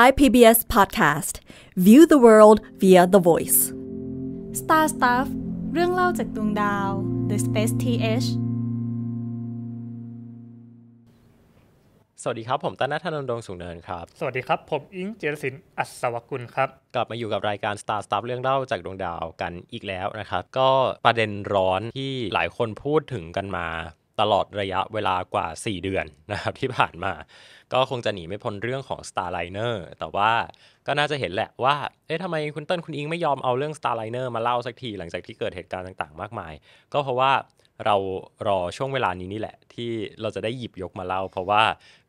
Thai PBS Podcast View the world via the voice Star Stuff เรื่องเล่าจากดวงดาว The Space TH สวัสดีครับ ผมต้นนัทนนท์ดงสุงเนิน ครับ สวัสดีครับ ผมอิง เจรศิน อัศวกุลครับ กลับมาอยู่กับรายการ Star Stuff เรื่องเล่าจากดวงดาวกันอีกแล้วนะครับ ก็ประเด็นร้อนที่หลายคนพูดถึงกันมา ตลอดระยะเวลากว่า 4 เดือนนะครับที่ผ่านมาก็คงจะหนีไม่พ้นเรื่องของ Starliner แต่ว่าก็น่าจะเห็นแหละว่า เอ๊ะทำไมคุณเติ้ลคุณอิงไม่ยอมเอาเรื่อง Starliner มาเล่าสักทีหลังจากที่เกิดเหตุการณ์ต่าง ๆ มากมาย ก็เพราะว่าเรารอช่วงเวลานี้นี่แหละ ที่เราจะได้หยิบยกมาเล่า เพราะว่า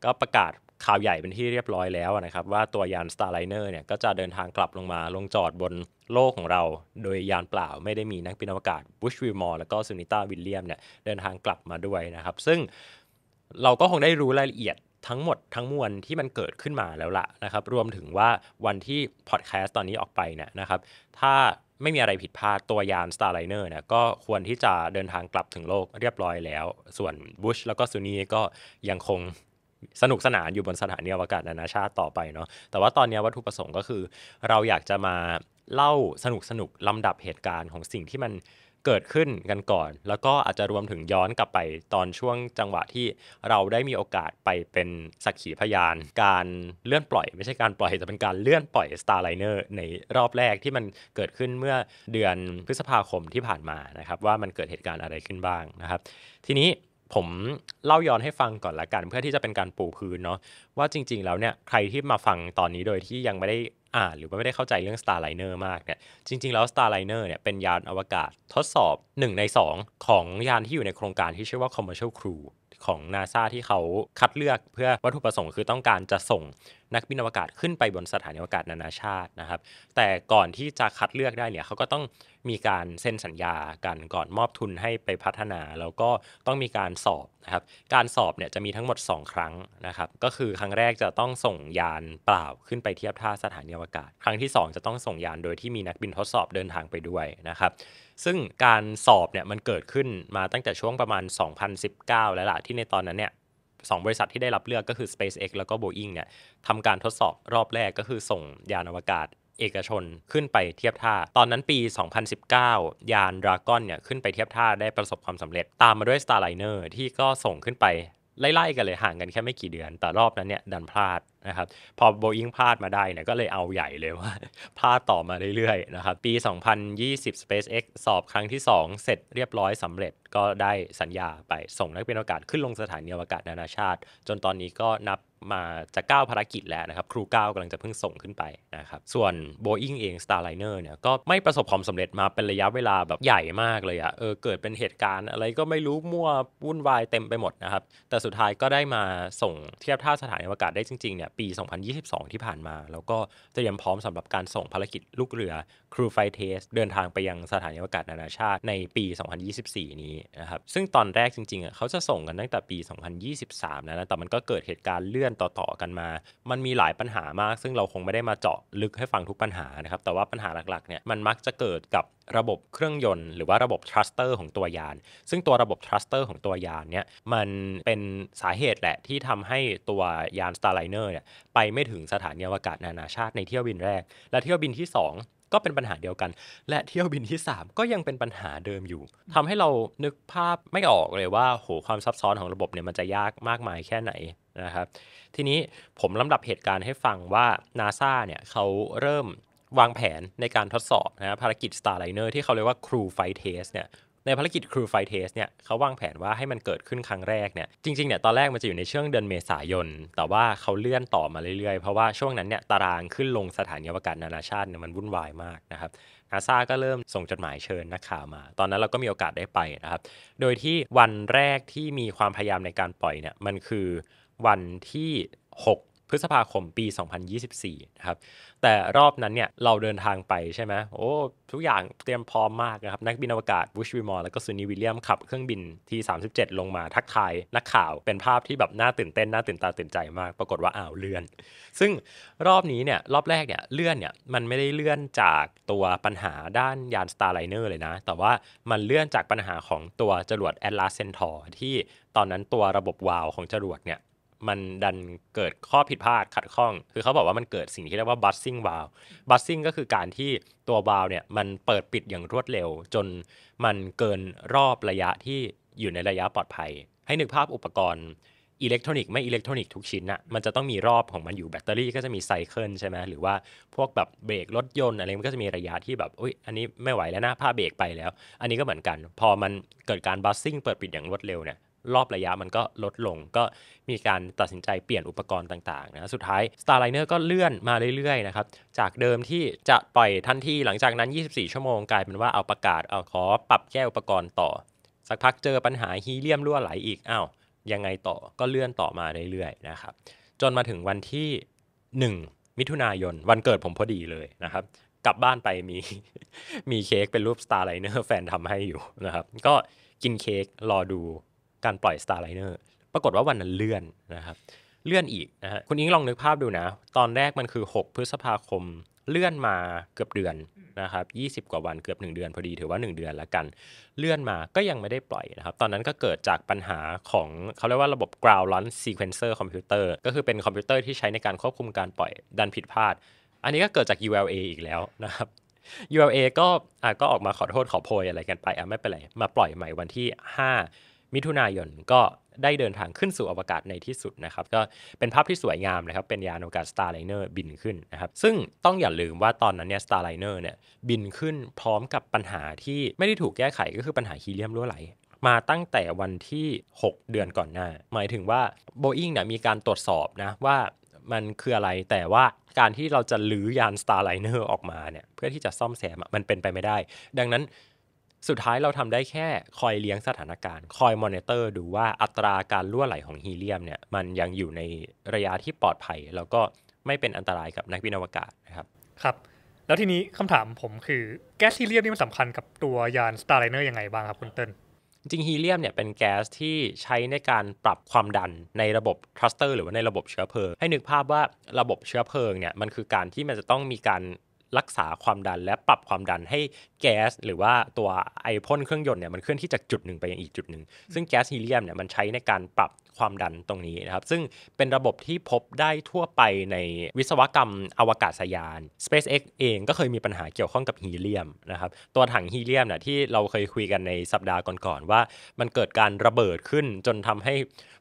ก็ประกาศข่าวใหญ่เป็นที่เรียบร้อยแล้วนะครับว่าตัวยาน Starliner เนี่ยก็จะเดินทางกลับลงมา ลงจอดบนโลกของเรา โดยยานเปล่าไม่ได้มีนักบินอวกาศบุชวิลมอร์และก็ซูนิต้าวิลเลียมเนี่ยเดินทางกลับมาด้วยนะครับซึ่งเราก็คงได้รู้รายละเอียดทั้งหมดทั้งมวลที่มันเกิดขึ้นมาแล้วละนะครับ รวมถึงว่าวันที่พอดแคสต์ตอนนี้ออกไปเนี่ยนะครับ ถ้าไม่มีอะไรผิดพลาดตัวยาน Starliner เนี่ยก็ควรที่จะเดินทางกลับถึงโลกเรียบร้อยแล้ว ส่วนบุชแล้วก็ซูนีก็ยังคงสนุกสนานอยู่บนสถานีอวกาศนานาชาติต่อไปเนาะแต่ว่าตอนนี้วัตถุประสงค์ก็คือ เราอยากจะมาเล่าสนุกสนุกลำดับเหตุการณ์ของสิ่งที่มันเกิดขึ้นกันก่อน แล้วก็อาจจะรวมถึงย้อนกลับไปตอนช่วงจังหวะที่เราได้มีโอกาสไปเป็นสักขีพยาน การเลื่อนปล่อย ไม่ใช่การปล่อยแต่เป็นการเลื่อนปล่อย Starliner ในรอบแรกที่มันเกิดขึ้นเมื่อเดือนพฤษภาคมที่ผ่านมานะครับ ว่ามันเกิดเหตุการณ์อะไรขึ้นบ้างนะครับทีนี้ผมเล่าย้อนให้ฟังก่อนละกัน เพื่อที่จะเป็นการปูพื้นเนาะว่าจริงๆ แล้วเนี่ยใครที่มาฟังตอนนี้โดยที่ยังไม่ได้อ่าหรือว่าไม่ได้เข้าใจเรื่อง Starliner มากเนี่ยจริงๆแล้ว Starliner เนี่ยเป็นยานอวกาศทดสอบ 1 ใน 2 ของยานที่อยู่ในโครงการที่ชื่อว่า Commercial Crew ของ NASA ที่เขาคัดเลือกเพื่อวัตถุประสงค์คือต้องการจะส่งนักบินอวกาศขึ้นไปบนสถานีอวกาศนานาชาตินะครับ แต่ก่อนที่จะคัดเลือกได้เนี่ยเขาก็ต้องมีการเซ็นสัญญากันก่อนมอบทุนให้ไปพัฒนา แล้วก็ต้องมีการสอบนะครับการสอบเนี่ยจะมีทั้งหมด 2 ครั้งนะครับ ก็คือครั้งแรกจะต้องส่งยานเปล่าขึ้นไปเทียบท่าสถานีอวกาศ ครั้งที่ 2 จะต้องส่งยานโดยที่มีนักบินทดสอบเดินทางไปด้วยนะครับซึ่งการสอบเนี่ยมันเกิดขึ้นมาตั้งแต่ช่วงประมาณ 2019 แล้วล่ะที่ในตอนนั้นเนี่ย2บริษัทที่ได้รับเลือกก็คือ SpaceX แล้วก็ Boeing เนี่ยทำการทดสอบรอบแรกก็คือส่งยานอวกาศเอกชนขึ้นไปเทียบท่า ตอนนั้นปี 2019 ยานดราก้อนเนี่ย ขึ้นไปเทียบท่าได้ประสบความสำเร็จตามมาด้วย Starliner ที่ก็ส่งขึ้นไปไล่ๆกันเลยห่างกันแค่ไม่กี่เดือนแต่รอบนั้นเนี่ย ดันพลาดนะครับพอโบอิงพลาดมาได้เนี่ยก็เลยเอาใหญ่เลยว่าพลาดต่อมาเรื่อยๆนะครับปี 2020 SpaceX สอบครั้งที่ 2 เสร็จเรียบร้อยสำเร็จก็ได้สัญญาไปส่งนักบินอวกาศขึ้นลงสถานีอวกาศนานาชาติ จนตอนนี้ก็นับมาจะก้วภารกิจแล้วนะครับ ครู9ก้ากำลังจะเพิ่งส่งขึ้นไปนะครับส่วน Boeing เอง Starliner เนี่ยก็ไม่ประสบความสำเร็จมาเป็นระยะเวลาแบบใหญ่มากเลยอะ่ะเออเกิดเป็นเหตุการณ์อะไรก็ไม่รู้มั่ววุ่นวายเต็มไปหมดนะครับแต่สุดท้ายก็ได้มาส่งเทียบท่าสถานีอวกาศได้จริงๆเนี่ยปี 2022 ที่ผ่านมา แล้วก็เตรียมพร้อมสำหรับการส่งภารกิจลูกเรือครูไฟเทสเดินทางไปยังสถานีอวกาศนานาชาติในปี 2024 นี้นะครับ ซึ่งตอนแรกจริงๆ เขาจะส่งกันตั้งแต่ปี 2023แล้วนะ แต่มันก็เกิดเหตุการณ์เลื่อนต่อๆ กันมา มันมีหลายปัญหามาก ซึ่งเราคงไม่ได้มาเจาะลึกให้ฟังทุกปัญหานะครับ แต่ว่าปัญหาหลักๆ เนี่ยมันมักจะเกิดกับระบบเครื่องยนต์หรือว่าระบบทรัสเตอร์ ของตัวยาน ซึ่งตัวระบบทรัสเตอร์ของตัวยานเนี่ยมันเป็นสาเหตุแหละที่ทำให้ตัวยาน Starliner เนี่ยไปไม่ถึงสถานีอวกาศนานาชาติในเที่ยวบินแรก และเที่ยวบินที่ 2ก็เป็นปัญหาเดียวกัน และเที่ยวบินที่ 3 ก็ยังเป็นปัญหาเดิมอยู่ ทำให้เรานึกภาพไม่ออกเลยว่าโหความซับซ้อนของระบบเนี่ยมันจะยากมากมายแค่ไหนนะครับ ทีนี้ผมลำดับเหตุการณ์ให้ฟังว่า NASA เนี่ยเขาเริ่มวางแผนในการทดสอบนะภารกิจ Starliner ที่เขาเรียกว่า Crew Flight Test เนี่ยในภารกิจ Crew Flight Test เนี่ยเขาวางแผนว่าให้มันเกิดขึ้นครั้งแรกเนี่ยจริงๆเนี่ยตอนแรกมันจะอยู่ในช่วงเดือนเมษายน แต่ว่าเขาเลื่อนต่อมาเรื่อยๆเพราะว่าช่วงนั้นเนี่ยตารางขึ้นลงสถานีอวกาศนานาชาติเนี่ยมันวุ่นวายมากนะครับนาซาก็เริ่มส่งจดหมายเชิญ นักข่าวมา ตอนนั้นเราก็มีโอกาสได้ไปนะครับโดยที่วันแรกที่มีความพยายามในการปล่อยเนี่ยมันคือวันที่ 6พฤษภาคมปี 2024นะครับ แต่รอบนั้นเนี่ยเราเดินทางไปใช่ไหมโอ้ ทุกอย่างเตรียมพร้อมมากนะครับ นักบินอวกาศบุชวิมอร์แล้วก็ซูนีวิลเลียม ขับเครื่องบินที่ 37 ลงมาทักทายนักข่าวเป็นภาพที่แบบน่าตื่นเต้น น่าตื่นตาตื่นใจมาก ปรากฏว่าอ้าวเลื่อน ซึ่งรอบนี้เนี่ยรอบแรกเนี่ยเลื่อนเนี่ยมันไม่ได้เลื่อนจากตัวปัญหาด้านยานสตาร์ไลเนอร์เลยนะ แต่ว่ามันเลื่อนจากปัญหาของตัวจรวดแอตลาสเซนทอร์ที่ตอนนั้นตัวระบบวาล์วของจรวดเนี่ยมันดันเกิดข้อผิดพลาดขัดข้อง คือเขาบอกว่ามันเกิดสิ่งที่เรียกว่า b u s z i n g valve b u s z i n g ก็คือการที่ตัววาล v e เนี่ย มันเปิดปิดอย่างรวดเร็ว จนมันเกินรอบระยะที่อยู่ในระยะปลอดภัย ให้นึกภาพอุปกรณ์อิเล็กทรอนิกส์ไม่อิเล็กทรอนิกส์ทุกชิ้นอะมันจะต้องมีรอบของมันอยู่แบตเตอรี่ก็จะมีไซเคิลใช่ไหมหรือว่าพวกแบบเบรกรถยนต์อะไรมันก็จะมีระยะที่แบบอุ้ยอันนี้ไม่ไหวแล้วนะผ้าเบรกไปแล้ว อันนี้ก็เหมือนกัน พอมันเกิดการบัสซิ่งเปิดปิดอย่างรวดเร็วเนี่ยรอบระยะมันก็ลดลงก็มีการตัดสินใจเปลี่ยนอุปกรณ์ต่างๆนะสุดท้าย Starliner ก็เลื่อนมาเรื่อยๆนะครับจากเดิมที่จะปล่อยทันทีหลังจากนั้น 24 ชั่วโมง กลายเป็นว่าเอาประกาศเอาขอปรับแก้อุปกรณ์ต่อ สักพักเจอปัญหาฮีเลียมรั่วไหลอีกอ้าวยังไงต่อก็เลื่อนต่อมาเรื่อยๆนะครับ จนมาถึงวันที่ 1 มิถุนายน วันเกิดผมพอดีเลยนะครับ กลับบ้านไปมีมีเค้กเป็นรูป Starliner แฟนทำให้อยู่นะครับก็กินเค้กรอดูการปล่อย Starliner ปรากฏว่าวันนั้นเลื่อนนะครับ เลื่อนอีกนะฮะ คุณอิงลองนึกภาพดูนะ ตอนแรกมันคือ 6 พฤษภาคม เลื่อนมาเกือบเดือนนะครับ 20 กว่าวันเกือบ 1 เดือนพอดี ถือว่า 1 เดือนละกัน เลื่อนมาก็ยังไม่ได้ปล่อยนะครับ ตอนนั้นก็เกิดจากปัญหาของเขาเรียกว่าระบบ ground launch sequencer computer ก็คือเป็นคอมพิวเตอร์ที่ใช้ในการควบคุมการปล่อยดันผิดพลาด อันนี้ก็เกิดจาก ULA อีกแล้วนะครับ ULA ก็ก็ออกมาขอโทษขอโพยอะไรกันไปอ่ะไม่เป็นไร มาปล่อยใหม่วันที่ 5มิถุนายนก็ได้เดินทางขึ้นสู่อวกาศในที่สุดนะครับ ก็เป็นภาพที่สวยงามนะครับเป็นยานอวกาศ Starliner บินขึ้นนะครับ ซึ่งต้องอย่าลืมว่าตอนนั้นเนี่ย Starliner เนี่ยบินขึ้นพร้อมกับปัญหาที่ไม่ได้ถูกแก้ไขก็คือปัญหาฮีเลียมรั่วไหล มาตั้งแต่วันที่ 6 เดือนก่อนหน้า หมายถึงว่า Boeing เนี่ยมีการตรวจสอบนะว่ามันคืออะไรแต่ว่าการที่เราจะลื้อยาน Starliner ออกมาเนี่ยเพื่อที่จะซ่อมแซมมันเป็นไปไม่ได้ ดังนั้นสุดท้ายเราทำได้แค่คอยเลี้ยงสถานการณ์ คอยมอนิเตอร์ดูว่าอัตราการรั่วไหลของฮีเลียมเนี่ยมันยังอยู่ในระยะที่ปลอดภัย แล้วก็ไม่เป็นอันตรายกับนักบินอวกาศนะครับครับ แล้วทีนี้คำถามผมคือแก๊สฮีเลียมนี่มันสำคัญกับตัวยาน Starliner ยังไงบ้างครับคุณเติ้ลจริงฮีเลียมเนี่ยเป็นแก๊สที่ใช้ในการปรับความดันในระบบทรัสเตอร์หรือว่าในระบบเชื้อเพลิง ให้นึกภาพว่าระบบเชื้อเพลิงเนี่ยมันคือการที่มันจะต้องมีการรักษาความดันและปรับความดันให้ แก๊สหรือว่าตัวไอพ่นเครื่องยนต์เนี่ยมันเคลื่อนที่จากจุดหนึ่งไปยังอีกจุดหนึ่ง ซึ่งแก๊สฮีเลียมเนี่ยมันใช้ในการปรับความดันตรงนี้นะครับ ซึ่งเป็นระบบที่พบได้ทั่วไปในวิศวกรรมอวกาศยาน SpaceX เองก็เคยมีปัญหาเกี่ยวข้องกับฮีเลียมนะครับตัวถังฮีเลียมเนี่ยที่เราเคยคุยกันในสัปดาห์ก่อนๆ ว่ามันเกิดการระเบิดขึ้น จนทำให้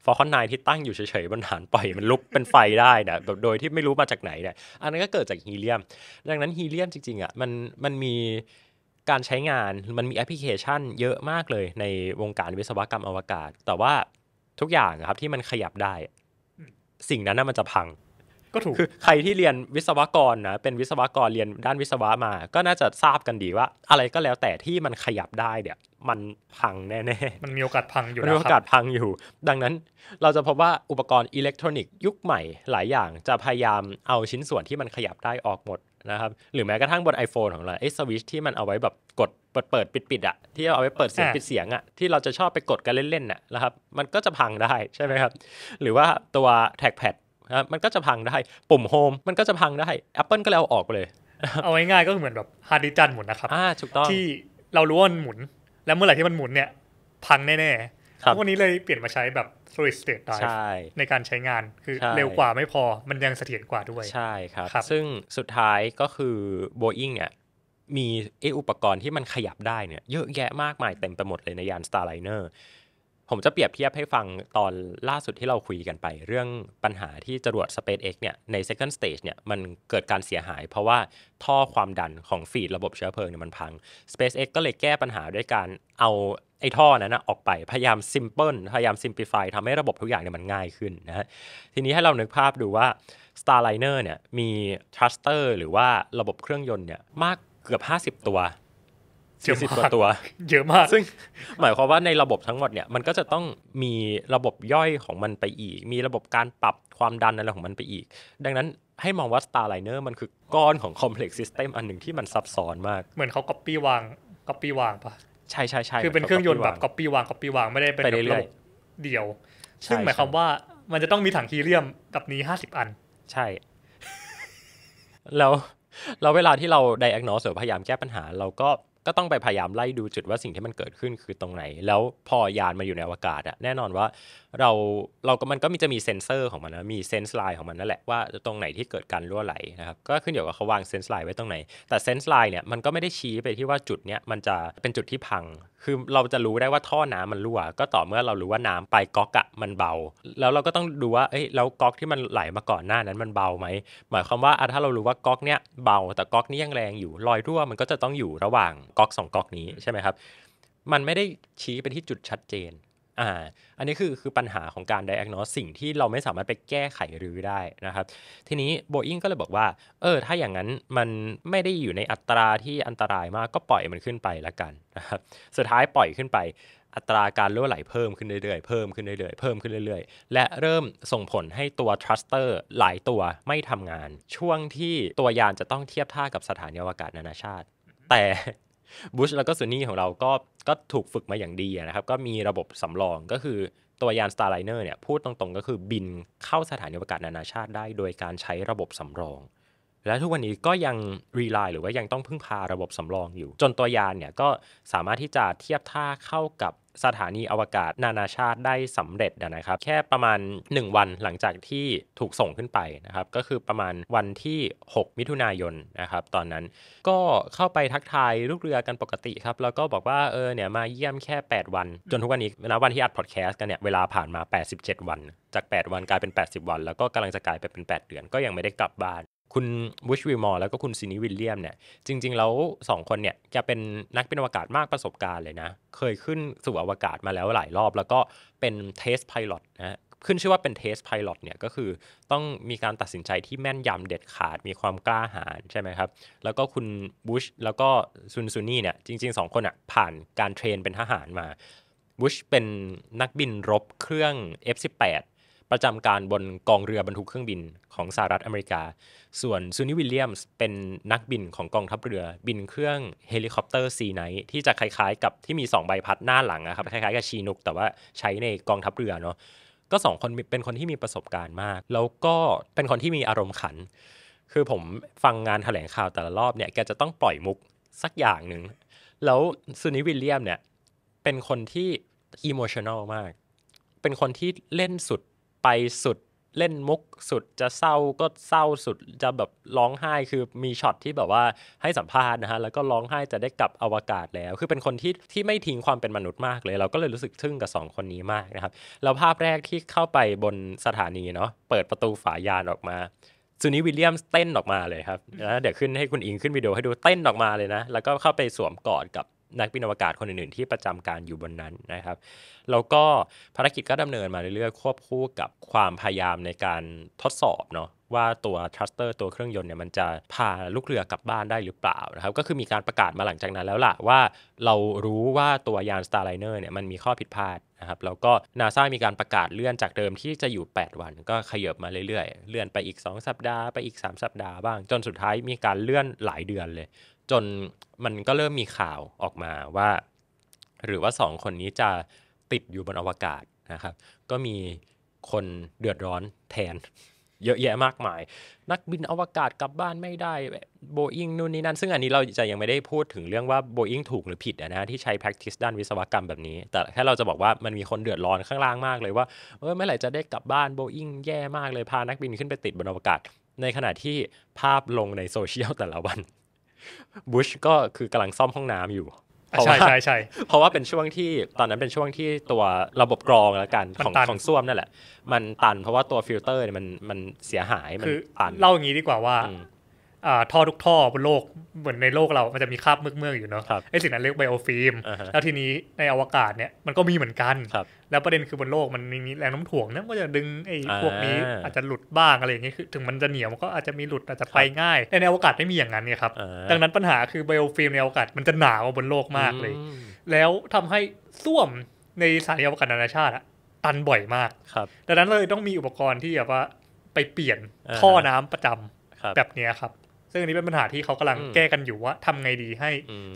ฟอร์คอนไนที่ตั้งอยู่เฉยๆบนฐานปล่อยมันลุกเป็นไฟได้นะแบบโดยที่ไม่รู้มาจากไหนเนี่ยอันนั้นก็เกิดจากฮีเลียมดังนั้นฮีเลียมจริงๆอะ่ะมันมันมีการใช้งานมันมีแอปพลิเคชัน เยอะมากเลยในวงการวิศวกรรมอวกาศ แต่ว่าทุกอย่างครับที่มันขยับได้ สิ่งนั้นน่ะมันจะพัง ก็ถูกคือใครที่เรียนวิศวกรนะเป็นวิศวกรเรียนด้านวิศวะมาก็น่าจะทราบกันดีว่า อะไรก็แล้วแต่ที่มันขยับได้เนี่ยมันพังแน่ๆมันมีโอกาสพังอยู่รับมีโอกาสพังอยู่ ดังนั้น เราจะพบว่าอุปกรณ์อิเล็กทรอนิกส์ ยุคใหม่หลายอย่าง จะพยายามเอาชิ้นส่วนที่มันขยับได้ออกหมดนะครับหรือแม้กระทั่งบน iPhone ของเราไอ้สวิชที่มันเอาไว้แบบกดเปิดเปิดปิดปิดอะที่เอาไว้เปิดเสียงปิดเสียงอะที่เราจะชอบไปกดกันเล่นๆน่ะนะครับมันก็จะพังได้ใช่ไหมครับหรือว่าตัวแท็กแพดนะมันก็จะพังได้ ปุ่มโฮมมันก็จะพังได้ Apple ก็เลยเอาออกไปเลย เอาง่ายๆก็เหมือนแบบฮาร์ดดิจันหมุนนะครับอ่าถูกต้องที่เรารู้ว่ามันหมุน แล้วเมื่อไหร่ที่มันหมุนเนี่ย พังแน่ๆทุกวันนี้เลยเปลี่ยนมาใช้แบบ solid state drive ใในการใช้งานคือเร็วกว่าไม่พอมันยังเสถียรกว่าด้วยใช่ครับรบซึ่งสุดท้ายก็คือ Boeing เนี่ยมีออุปกรณ์ที่มันขยับได้เนี่ยเยอะแยะมากมายเต็มไปหมดเลยในยาน Starliner ผมจะเปรียบเทียบให้ฟังตอนล่าสุดที่เราคุยกันไป เรื่องปัญหาที่จรวด SpaceX เนี่ยใน second stage เนี่ยมันเกิดการเสียหาย เพราะว่าท่อความดันของฟีดระบบเชื้อเพลิงเนี่ยมันพัง SpaceX ก็เลยแก้ปัญหาด้วยการเอาไอ้ท่อนั้นนะออกไป พยายาม simple พยายาม simplify ทำให้ระบบทุกอย่างเนี่ยมันง่ายขึ้นนะฮะทีนี้ให้เรานึกภาพดูว่า Starliner เนี่ยมี thruster หรือว่าระบบเครื่องยนต์เนี่ยมากเกือบ 50 ตัวเยอะมากตัว เยอะมาก ซึ่ง หมายความว่าในระบบทั้งหมดเนี่ยมันก็จะต้องมีระบบย่อยของมันไปอีก มีระบบการปรับความดันอะไรของมันไปอีก ดังนั้นให้มองว่า Starliner มันคือก้อนของ Complex System อันหนึ่งที่มันซับซ้อนมาก เหมือนเขา Copy วาง Copy วางปะใช่ใช่ใช่คือเป็นเครื่องยนต์แบบ Copy วาง Copy วางไม่ได้เป็นระบบเดียว ซึ่งหมายความว่ามันจะต้องมีถังฮีเลียมแบบนี้ห้าสิบอัน ใช่แล้วเราเวลาที่เราไดอะโนสหรือพยายามแก้ปัญหาเราก็ก็ต้องไปพยายามไล่ดูจุดว่าสิ่งที่มันเกิดขึ้นคือตรงไหน แล้วพอยานมาอยู่ในอวกาศอะแน่นอนว่าเราเราก็มันก็มีจะมีเซนเซอร์ของมันนะมีเซนส์ไลน์ของมันนั่นแหละว่าตรงไหนที่เกิดการรั่วไหลนะครับก็ขึ้นอยู่กับเขาวางเซนส์ไลน์ไว้ตรงไหนแต่เซนส์ไลน์เนี่ยมันก็ไม่ได้ชี้ไปที่ว่าจุดเนี้ยมันจะเป็นจุดที่พัง คือเราจะรู้ได้ว่าท่อน้ำมันรั่ว ก็ต่อเมื่อเรารู้ว่าน้ำปลายก๊อกอะมันเบา แล้วเราก็ต้องดูว่าเอ้ยแล้วก๊อกที่มันไหลมาก่อนหน้านั้นมันเบาไหมหมายความว่าถ้าเรารู้ว่าก๊อกเนี้ยเบาแต่ก๊อกนี้ยังแรงอยู่รอยรั่วมันก็จะต้องอยู่ระหว่างก๊อกสองก๊อกนี้ใช่ไหมครับมันไม่ได้ชี้ไปที่จุดชัดเจนอ่า อันนี้คือคือปัญหาของการไดอะโนสสิ่งที่เราไม่สามารถไปแก้ไขรื้อได้นะครับทีนี้โบอิงก็เลยบอกว่าเออถ้าอย่างนั้นมันไม่ได้อยู่ในอัตราที่อันตรายมากก็ปล่อยมันขึ้นไปละกันนะครับสุดท้ายปล่อยขึ้นไป อัตราการรั่วไหลเพิ่มขึ้นเรื่อยๆเพิ่มขึ้นเรื่อยๆเพิ่มขึ้นเรื่อยๆ และเริ่มส่งผลให้ตัวทรัสเตอร์หลายตัวไม่ทำงาน ช่วงที่ตัวยานจะต้องเทียบท่ากับสถานีอวกาศนานาชาติ แต่บุชแล้วก็ซูนี่ของเราก็ก็ถูกฝึกมาอย่างดีนะครับ ก็มีระบบสำรองก็คือตัวยาน Starliner เนี่ยพูดตรง ๆ ก็คือบินเข้าสถานีอวกาศนานาชาติได้โดยการใช้ระบบสำรองและทุกวันนี้ก็ยังรีไลน์หรือว่ายังต้องพึ่งพาระบบสำรองอยู่ จนตัวยานเนี่ยก็สามารถที่จะเทียบท่าเข้ากับสถานีอวกาศนานาชาติได้สำเร็จนะครับแค่ประมาณ 1 วันหลังจากที่ถูกส่งขึ้นไปนะครับ ก็คือประมาณวันที่ 6 มิถุนายนนะครับตอนนั้นก็เข้าไปทักทายลูกเรือกันปกติครับแล้วก็บอกว่าเออเนี่ยมาเยี่ยมแค่ 8 วัน จนทุกวันนี้นะวันที่อัดพอดแคสต์กันเนี่ยเวลาผ่านมา 87 วัน จาก 8 วันกลายเป็น 80 วัน แล้วก็กำลังจะกลายไปเป็น 8เดือนก็ยังไม่ได้กลับบ้านคุณบุชวิลมอร์แล้วก็คุณซินีวิลเลียมเนี่ยจริงๆแล้วสองคนเนี่ยจะเป็นนักเป็นอวกาศมากประสบการณ์เลยนะเคยขึ้นสู่อวกาศมาแล้วหลายรอบ แล้วก็เป็นเทสไพลอตนะขึ้นชื่อว่าเป็นเทสไพลอตเนี่ยก็คือต้องมีการตัดสินใจที่แม่นยำเด็ดขาดมีความกล้าหาญใช่ไหมครับ แล้วก็คุณบุชแล้วก็ซุนซุนี่เนี่ยจริง ๆ 2 คนอ่ะผ่านการเทรนเป็นทหารมาบุชเป็นนักบินรบเครื่อง F18 ประจำการบนกองเรือบรรทุกเครื่องบินของสหรัฐอเมริกา ส่วนซูนีวิลเลียมส์เป็นนักบินของกองทัพเรือบินเครื่องเฮลิคอปเตอร์ซีไนท์ที่จะคล้ายๆกับที่มี2ใบพัดหน้าหลังนะครับคล้ายๆกับชีนุก แต่ว่าใช้ในกองทัพเรือเนาะก็สองคนเป็นคนที่มีประสบการณ์มาก แล้วก็เป็นคนที่มีอารมณ์ขัน คือผมฟังงานแถลงข่าวแต่ละรอบเนี่ยแกจะต้องปล่อยมุกสักอย่างหนึ่งแล้วซูนิวิลเลียมเนี่ยเป็นคนที่อิโมชันอลมาก เป็นคนที่เล่นสุดไปสุดเล่นมุก สุดจะเศร้าก็เศร้าสุดจะแบบร้องไห้คือมีช็อตที่แบบว่าให้สัมภาษณ์นะฮะแล้วก็ร้องไห้จะได้กลับอวกาศแล้ว คือเป็นคนที่ที่ไม่ทิ้งความเป็นมนุษย์มากเลย เราก็เลยรู้สึกทึ่งกับ 2 คนนี้มากนะครับแล้วภาพแรกที่เข้าไปบนสถานีเนาะเปิดประตูฝายานออกมาซูนี่วิลเลียมเต้นออกมาเลยครับเดี๋ยวขึ้นให้คุณอิงขึ้นวิดีโอให้ดูเต้นออกมาเลยนะแล้วก็เข้าไปสวมกอดกับนักบินอวกาศคนอื่นๆที่ประจำการอยู่บนนั้นนะครับ แล้วก็ภารกิจก็ดำเนินมาเรื่อยๆ ควบคู่กับความพยายามในการทดสอบเนาะว่าตัวทรัสเตอร์ตัวเครื่องยนต์เนี่ยมันจะพาลูกเรือกลับบ้านได้หรือเปล่านะครับก็คือมีการประกาศมาหลังจากนั้นแล้วล่ะ ว่าเรารู้ว่าตัวยาน Starliner เนี่ยมันมีข้อผิดพลาดนะครับแล้วก็นาซามีการประกาศเลื่อนจากเดิมที่จะอยู่ 8 วัน ก็ขยับมาเรื่อยๆ เลื่อนไปอีก 2 สัปดาห์ไปอีก 3 สัปดาห์บ้าง จนสุดท้ายมีการเลื่อนหลายเดือนเลยจนมันก็เริ่มมีข่าวออกมาว่า หรือว่าสองคนนี้จะติดอยู่บนอวกาศนะครับ ก็มีคนเดือดร้อนแทน เยอะแยะมากมาย นักบินอวกาศกลับบ้านไม่ได้โบอิงนู่นนี่นั่นซึ่งอันนี้เราจะยังไม่ได้พูดถึงเรื่องว่าโบอิงถูกหรือผิดนะที่ใช้ practice ด้านวิศวกรรมแบบนี้ แต่แค่เราจะบอกว่ามันมีคนเดือดร้อนข้างล่างมากเลย ว่าเออเมื่อไหร่จะได้กลับบ้านโบอิงแย่มาก เลยพานักบินขึ้นไปติดบนอวกาศ ในขณะที่ภาพลงในโซเชียลแต่ละวันบุชก็คือกำลังซ่อมห้องน้ำอยู่ใช่ใช่ใช่เพราะว่าเป็นช่วงที่ตอนนั้นเป็นช่วงที่ตัวระบบกรองแล้วกันของของส้วมนั่นแหละ มันตันเพราะว่าตัวฟิลเตอร์เนี่ยมันมันเสียหาย มันตันเล่าอย่างนี้ดีกว่าว่าท่อทุกท่อบนโลกเหมือนในโลกเรามันจะมีคราบเมือกๆอยู่เนาะไอสิ่งนั้นเรียกไบโอฟิล์มแล้วทีนี้ในอวกาศเนี่ยมันก็มีเหมือนกันแล้วประเด็นคือบนโลกมันมีแรงน้ำถ่วงเนี่ยก็จะดึงไอพวกนี้ อาจจะหลุดบ้างอะไรอย่างเงี้ยคือถึงมันจะเหนียวมันก็อาจจะมีหลุดอาจจะไปง่ายแต่ในอวกาศไม่มีอย่างนั้นเนี่ยครับ ดังนั้นปัญหาคือไบโอฟิล์มในอวกาศ มันจะหนาวบนโลกมากเลย แล้วทำให้ส้วมในสถานีอวกาศนานาชาติอะตันบ่อยมากดังนั้นเลยต้องมีอุปกรณ์ที่แบบว่าไปเปลี่ยนท่อน้ำประจำ แบบนี้ครับึ่งอันนี้เป็นปัญหาที่เขากำลังแก้กันอยู่ว่า ทำไงดีให้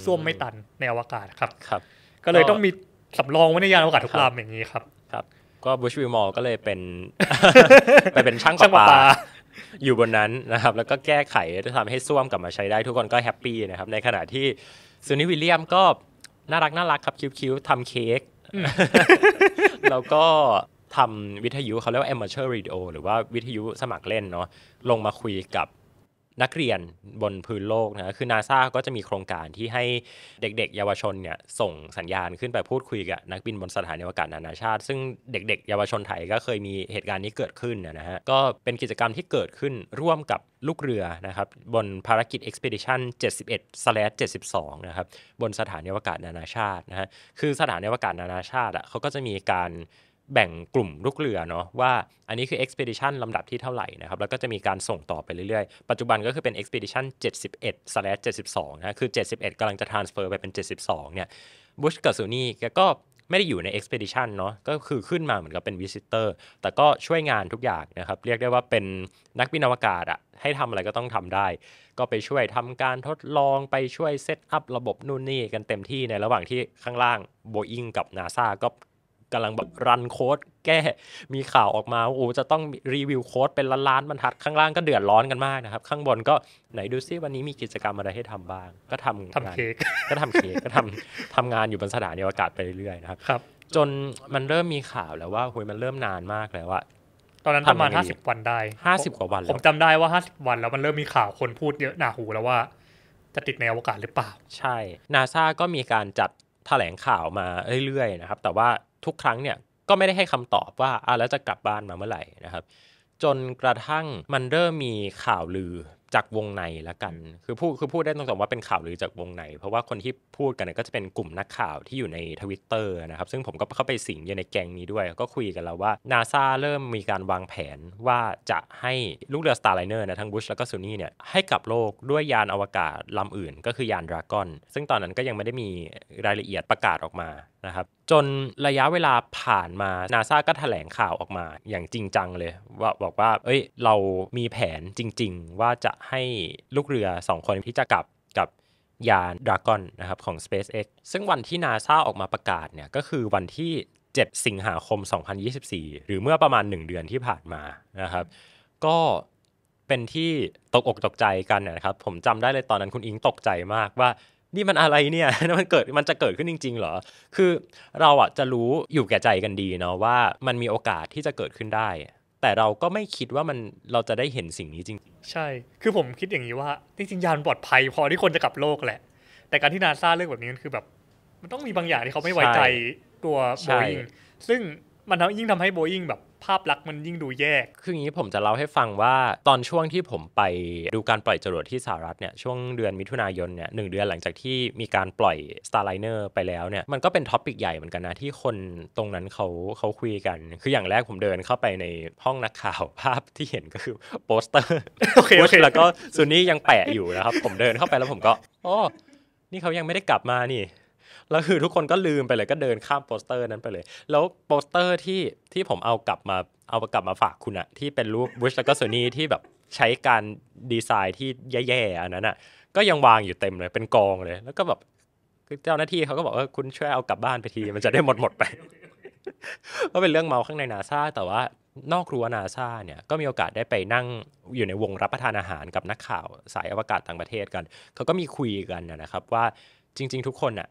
ส้วมไม่ตันในอวกาศครับครับ ก็เลยต้องมีสำรองไว้ในยานอวกาศทุกลำอย่างนี้ครับครับก็บูชวิมอลก็เลยเป็น ไปเป็นช่างประปาอยู่บนนั้นนะครับ แล้วก็แก้ไขทำให้ส้วมกลับมาใช้ได้ทุกคนก็แฮปปี้นะครับ ในขณะที่ซูนิวิลเลียมก็น่ารักน่ารักครับคิ้วๆทำเค้กแล้วก็ทำวิทยุเขาเรียกว่า amateur radio หรือว่าวิทยุสมัครเล่นเนาะลงมาคุยกับนักเรียนบนพื้นโลกนะคือนาซาก็จะมีโครงการที่ให้เด็กๆ เยาวชนเนี่ยส่งสัญญาณขึ้นไปพูดคุยกับ นักบินบนสถานีอวกาศนานาชาติ ซึ่งเด็กๆเยาวชนไทยก็เคยมีเหตุการณ์นี้เกิดขึ้นนะฮะ ก็เป็นกิจกรรมที่เกิดขึ้นร่วมกับลูกเรือนะครับบนภารกิจ Expedition 71/72นะครับบนสถานีอวกาศนานาชาตินะฮะ คือสถานีอวกาศนานาชาติอ่ะเขาก็จะมีการแบ่งกลุ่มลูกเรือเนาะว่าอันนี้คือ Expedition ลำดับที่เท่าไหร่นะครับแล้วก็จะมีการส่งต่อไปเรื่อย ๆ ปัจจุบันก็คือเป็น Expedition 71 72นะคือ 71กำลังจะ transfer ไปเป็น 72เนี่ยบุชกับซูนี่ก็ไม่ได้อยู่ใน Expedition เนาะก็คือขึ้นมาเหมือนกับเป็นวิ s ิเตอร์แต่ก็ช่วยงานทุกอย่างนะครับเรียกได้ว่าเป็นนักบินอวกาศอะให้ทำอะไรก็ต้องทำได้ ก็ไปช่วยทำการทดลองไปช่วยเซตอัพระบบนู่นนี่กันเต็มที่ในระหว่างที่ข้างล่างโบอิงกับ NASA ก็กำลังแบบรันโค้ดแก้ มีข่าวออกมาโอ้จะต้องรีวิวโค้ดเป็นล้านๆบรรทัดข้างล่างก็เดือดร้อนกันมากนะครับ ข้างบนก็ไหนดูซิวันนี้มีกิจกรรมอะไรให้ทำบ้าง ก็ทำทำเค้กก็ทำเค้กก็ทำทำงานอยู่บนสถานีอวกาศไปเรื่อยๆนะครับครับ จนมันเริ่มมีข่าวแล้วว่าโุยมันเริ่มนานมากแล้วว่าตอนนั้นประมาณห้าสิบวันได้ห้าสิบกว่าวันผมจำได้ว่าห้าสิบวันแล้วมันเริ่มมีข่าวคนพูดเยอะหนาหูแล้วว่า จะติดในอวกาศหรือเปล่า ใช่นาซาก็มีการจัดแถลงข่าวมาเรื่อยๆนะครับแต่ว่าทุกครั้งเนี่ยก็ไม่ได้ให้คำตอบว่าอ่าแล้วจะกลับบ้านมาเมื่อไหร่นะครับ จนกระทั่งมันเริ่มมีข่าวลือจากวงในละกัน คือพูดคือพูดได้ตรงๆว่าเป็นข่าวลือจากวงใน เพราะว่าคนที่พูดกันก็จะเป็นกลุ่มนักข่าวที่อยู่ในทวิตเตอร์นะครับ ซึ่งผมก็เข้าไปสิงอยู่ในแกงนี้ด้วย ก็คุยกันแล้วว่านาซาเริ่มมีการวางแผนว่าจะให้ลูกเรือ Starliner นะทั้งบุชแล้วก็ซูนี่เนี่ยให้กลับโลกด้วยยานอวกาศลำอื่น ก็คือยานดราก้อนซึ่งตอนนั้นก็ยังไม่ได้มีรายละเอียดประกาศออกมานะครับจนระยะเวลาผ่านมานาซาก็ถแถลงข่าวออกมา อย่างจริงจังเลยว่าบอกว่าเอ้ยเรามีแผนจริง ๆ ว่าจะให้ลูกเรือ 2 คนที่จะกลับกับยานดราก้อนนะครับของ SpaceX ซึ่งวันที่นาซาออกมาประกาศเนี่ย ก็คือวันที่ 7 สิงหาคม 2024 หรือเมื่อประมาณ 1 เดือนที่ผ่านมานะครับก็เป็นที่ตกอกตกใจกันนะครับผมจำได้เลย ตอนนั้นคุณอิงตกใจมากว่านี่มันอะไรเนี่ยมันเกิดมันจะเกิดขึ้นจริง ๆ เหรอคือเราอ่ะจะรู้อยู่แก่ใจกันดีเนาะว่ามันมีโอกาสที่จะเกิดขึ้นได้ แต่เราก็ไม่คิดว่ามันเราจะได้เห็นสิ่งนี้จริงใช่คือผมคิดอย่างนี้ว่าจริงๆยานปลอดภัยพอที่คนจะกลับโลกแหละ แต่การที่นาซาเลือกแบบนี้มันคือแบบ มันต้องมีบางอย่างที่เขาไม่ไว้ใจตัวโบอิงซึ่งมันยิ่งทำให้โบอิงแบบภาพลักษณ์มันยิ่งดูแย่คืออย่างนี้ผมจะเล่าให้ฟังว่าตอนช่วงที่ผมไปดูการปล่อยจรวดที่สหรัฐเนี่ยช่วงเดือนมิถุนายนเนี่ยหเดือนหลังจากที่มีการปล่อย Starliner ไปแล้วเนี่ยมันก็เป็นท็อปิกใหญ่เหมือนกันนะ ที่คนตรงนั้นเขาเขาคุยกัน คืออย่างแรกผมเดินเข้าไปในห้องนักข่าวภาพที่เห็นก็คือโปสเตอร์โอเคแล้วก็ซูนี่ยังแปะอยู่นะครับ ผมเดินเข้าไปแล้วผมก็อ๋อนี่เขายังไม่ได้กลับมานี่แล้วคือทุกคนก็ลืมไปเลยก็เดินข้ามโปสเตอร์นั้นไปเลย แล้วโปสเตอร์ที่ที่ผมเอากลับมาเอากลับมาฝากคุณอะที่เป็นรูปบุชแล้วก็โซนี่ที่แบบใช้การดีไซน์ที่แย่ๆอันนั้นอะก็ยังวางอยู่เต็มเลยเป็นกองเลย แล้วก็แบบเจ้าหน้าที่เขาก็บอกว่าคุณช่วยเอากลับบ้านไปที มันจะได้หมดหมดไปก็เป็นเรื่องเมาข้างในนาซาแต่ว่านอกครัวนาซาเนี่ยก็มีโอกาสได้ไปนั่งอยู่ในวงรับประทานอาหารกับนักข่าวสายอวกาศต่างประเทศกันเขาก็มีคุยกันนะครับ ว่าจริงๆทุกคนอ่ะ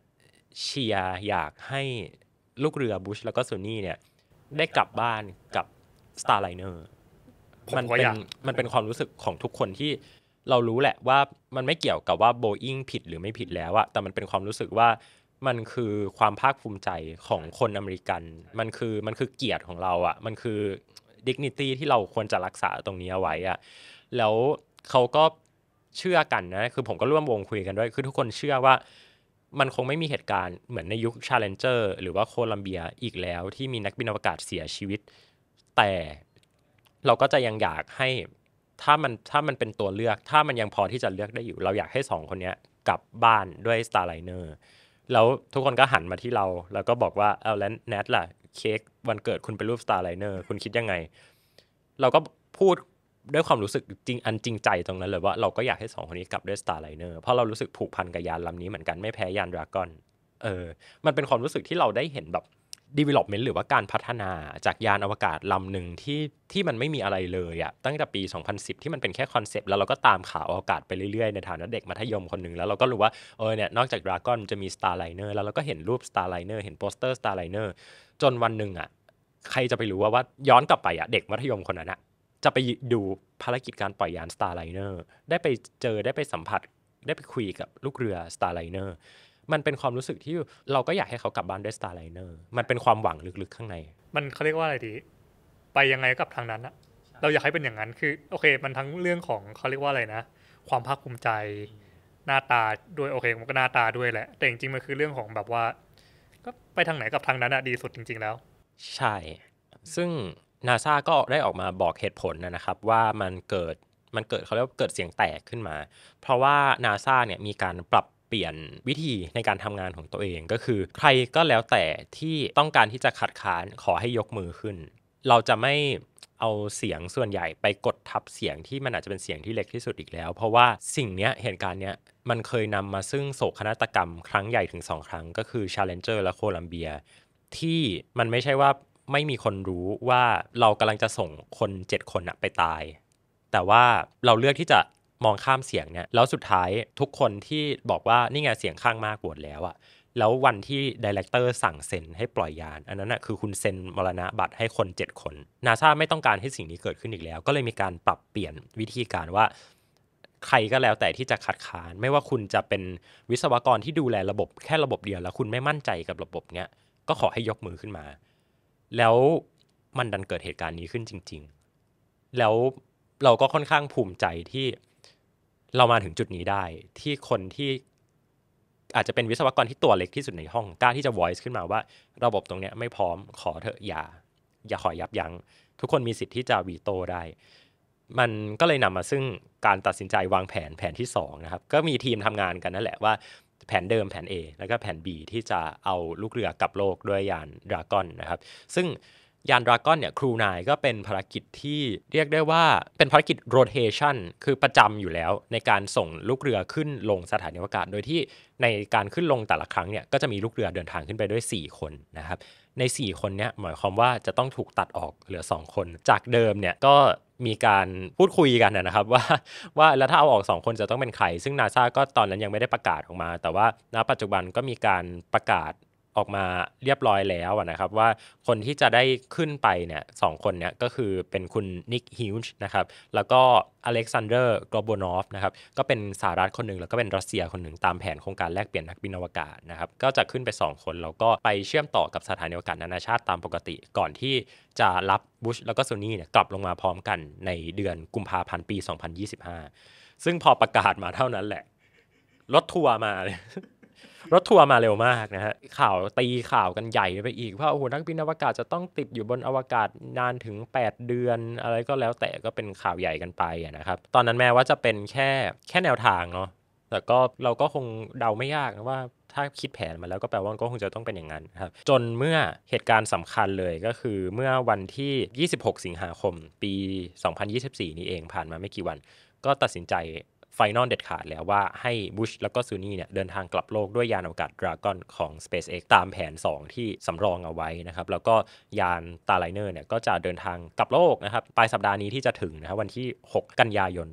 เชียร์อยากให้ลูกเรือบุชแล้วก็ซูนี่เนี่ยได้กลับบ้านกับสตาร์ไลเนอร์มันเป็นมันเป็นความรู้สึกของทุกคนที่เรารู้แหละว่ามันไม่เกี่ยวกับว่าโบอิงผิดหรือไม่ผิดแล้วอะแต่มันเป็นความรู้สึกว่า มันคือความภาคภูมิใจของคนอเมริกัน มันคือมันคือเกียรติของเราอะมันคือดิกนิตี้ที่เราควรจะรักษาตรงนี้เอาไว้อะแล้วเขาก็เชื่อกันนะ คือผมก็ร่วมวงคุยกันด้วยคือทุกคนเชื่อว่ามันคงไม่มีเหตุการณ์เหมือนในยุค Challenger หรือว่าโคลัมเบียอีกแล้วที่มีนักบินอวกาศเสียชีวิต แต่เราก็จะยังอยากให้ถ้ามันถ้ามันเป็นตัวเลือก ถ้ามันยังพอที่จะเลือกได้อยู่ เราอยากให้สองคนนี้กลับบ้านด้วย Starliner แล้วทุกคนก็หันมาที่เราแล้วก็บอกว่าเอาแล้วแนทล่ะเค้กวันเกิดคุณเป็นรูป Starliner คุณคิดยังไง เราก็พูดด้วยความรู้สึกจริงอันจริงใจตรงนั้นเลยว่าเราก็อยากให้สองคนนี้กลับด้วยสตาร์ไลเนอร์เพราะเรารู้สึกผูกพันกับยานลำนี้เหมือนกัน ไม่แพ้ยานดราก้อนเออมันเป็นความรู้สึกที่เราได้เห็นแบบดีเวล็อปเมนต์หรือว่าการพัฒนาจากยานอวกาศลำหนึ่งที่ที่มันไม่มีอะไรเลยอะตั้งแต่ปี 2010 ที่มันเป็นแค่คอนเซปต์ แล้วเราก็ตามข่าวอวกาศไปเรื่อยๆในฐานะเด็กมัธยมคนหนึ่งแล้ว เราก็รู้ว่าเออเนี่ยนอกจากดราก้อนจะมีสตาร์ไลเนอร์แล้วเราก็เห็นรูปสตาร์ไลเนอร์เห็นโปสเตอร์ร์ไลเนอร์จนวันหนึ่งอะใครจะไปรู้ว่าว่าย้อนกลับไปอะเด็กมัธยมคนนั้นอะจะไปดูภารกิจการปล่อยยาน Starliner ได้ไปเจอได้ไปสัมผัส ได้ไปคุยกับลูกเรือ Starliner มันเป็นความรู้สึกที่เราก็อยากให้เขากลับบ้านด้วย Starliner มันเป็นความหวังลึกๆ ข้างใน มันเขาเรียกว่าอะไรดีไปยังไงกับทางนั้นอะเราอยากให้เป็นอย่างนั้นคือโอเค มันทั้งเรื่องของเขาเรียกว่าอะไรนะความภาคภูมิใจหน้าตาด้วยโอเคมันก็หน้าตาด้วยแหละ แต่จริงๆมันคือเรื่องของแบบว่า ก็ไปทางไหนกับทางนั้นอะดีสุดจริง ๆ แล้ว ใช่ ซึ่งนาซาก็ได้ออกมาบอกเหตุผลนะครับว่ามันเกิดมันเกิดเขาเรียกว่าเกิดเสียงแตกขึ้นมา เพราะว่านาซาเนี่ยมีการปรับเปลี่ยนวิธีในการทำงานของตัวเองก็คือ ใครก็แล้วแต่ที่ต้องการที่จะขัดขานขอให้ยกมือขึ้น เราจะไม่เอาเสียงส่วนใหญ่ไปกดทับเสียงที่มันอาจจะเป็นเสียงที่เล็กที่สุดอีกแล้ว เพราะว่าสิ่งเนี้ยเหตุการณ์เนี้ยมันเคยนำมาซึ่งโศกนาฏกรรม ครั้งใหญ่ถึง 2 ครั้งก็คือ Challenger และโคลัมเบียที่มันไม่ใช่ว่าไม่มีคนรู้ว่าเรากำลังจะส่งคนเจ็ดคนไปตาย แต่ว่าเราเลือกที่จะมองข้ามเสียงเนี่ย แล้วสุดท้ายทุกคนที่บอกว่านี่ไงเสียงข้างมากโหวตแล้วอะแล้ววันที่ดีเลกเตอร์สั่งเซ็น ให้ปล่อยยาน อันนั้นนะคือคุณเซ็นมรณะบัตรให้คน 7 คน นาซาไม่ต้องการให้สิ่งนี้เกิดขึ้นอีกแล้ว ก็เลยมีการปรับเปลี่ยนวิธีการว่าใครก็แล้วแต่ที่จะขัดขาน ไม่ว่าคุณจะเป็นวิศวกรที่ดูแลระบบแค่ระบบเดียว แล้วคุณไม่มั่นใจกับระบบเนี้ย ก็ขอให้ยกมือขึ้นมาแล้วมันดันเกิดเหตุการณ์นี้ขึ้นจริง ๆ แล้วเราก็ค่อนข้างภูมิใจที่เรามาถึงจุดนี้ได้ ที่คนที่อาจจะเป็นวิศวกรที่ตัวเล็กที่สุดในห้องกล้าที่จะ voice ขึ้นมาว่า ระบบตรงนี้ไม่พร้อมขอเถอะอย่า อย่าขอยับยัง้งทุกคนมีสิทธิ์ที่จะวีโต้ได้ มันก็เลยนำมาซึ่งการตัดสินใจวางแผนแผนที่2นะครับก็มีทีมทำงานกันนั่นแหละว่าแผนเดิมแผน A แล้วก็แผน B ที่จะเอาลูกเรือกลับโลกด้วยยานดราก้อนนะครับซึ่งยานดราก้อนเนี่ยครูนายก็เป็นภารกิจที่เรียกได้ว่าเป็นภารกิจโรเทชันคือประจำอยู่แล้วในการส่งลูกเรือขึ้นลงสถานีอวกาศโดยที่ในการขึ้นลงแต่ละครั้งเนี่ยก็จะมีลูกเรือเดินทางขึ้นไปด้วย 4 คนนะครับใน 4 คนเนี้ยหมายความว่าจะต้องถูกตัดออกเหลือ 2 คน จากเดิมเนี่ยก็มีการพูดคุยกันนะครับ ว่าว่า แล้วถ้าเอาออก 2 คนจะต้องเป็นใคร ซึ่งนาซาก็ตอนนั้นยังไม่ได้ประกาศออกมา แต่ว่าณ ปัจจุบันก็มีการประกาศออกมาเรียบร้อยแล้วนะครับ ว่าคนที่จะได้ขึ้นไปเนี่ยสองคนเนี่ยก็คือเป็นคุณนิกฮิวจ์นะครับ แล้วก็อเล็กซานเดอร์กรอบนอฟนะครับ ก็เป็นสหรัฐคนหนึ่งแล้วก็เป็นรัสเซียคนหนึ่งตามแผนโครงการแลกเปลี่ยนนักบินอวกาศนะครับ ก็จะขึ้นไป 2 คนแล้วก็ไปเชื่อมต่อกับสถานีอวกาศนานาชาติตามปกติ ก่อนที่จะรับบุชแล้วก็โซนี่เนี่ยกลับลงมาพร้อมกันในเดือนกุมภาพันธ์ปี2025ซึ่งพอประกาศมาเท่านั้นแหละ รถทัวร์มาเลยรถทัวร์มาเร็วมากนะฮะข่าวตีข่าวกันใหญ่ไปอีก ว่าโอ้โหนักบินอวกาศจะต้องติดอยู่บนอวกาศนานถึง 8 เดือน อะไรก็แล้วแต่ก็เป็นข่าวใหญ่กันไปนะครับ ตอนนั้นแม้ว่าจะเป็นแค่แค่แนวทางเนาะแต่ก็เราก็คงเดาไม่ยากนะว่า ถ้าคิดแผนมาแล้วก็แปลว่าก็คงจะต้องเป็นอย่างนั้นครับ จนเมื่อเหตุการณ์สำคัญเลยก็คือเมื่อวันที่ 26 สิงหาคม ปี 2024 นี้เองผ่านมาไม่กี่วัน ก็ตัดสินใจไฟนอลเด็ดขาดแล้วว่าให้บุชแล้วก็ซูนี่เนี่ย เดินทางกลับโลกด้วยยานอวกาศดราก้อนของ SpaceX ตามแผน 2 ที่สำรองเอาไว้นะครับ แล้วก็ยานตาไลเนอร์เนี่ยก็จะเดินทางกลับโลกนะครับ ปลายสัปดาห์นี้ที่จะถึงนะครับวันที่ 6 กันยายน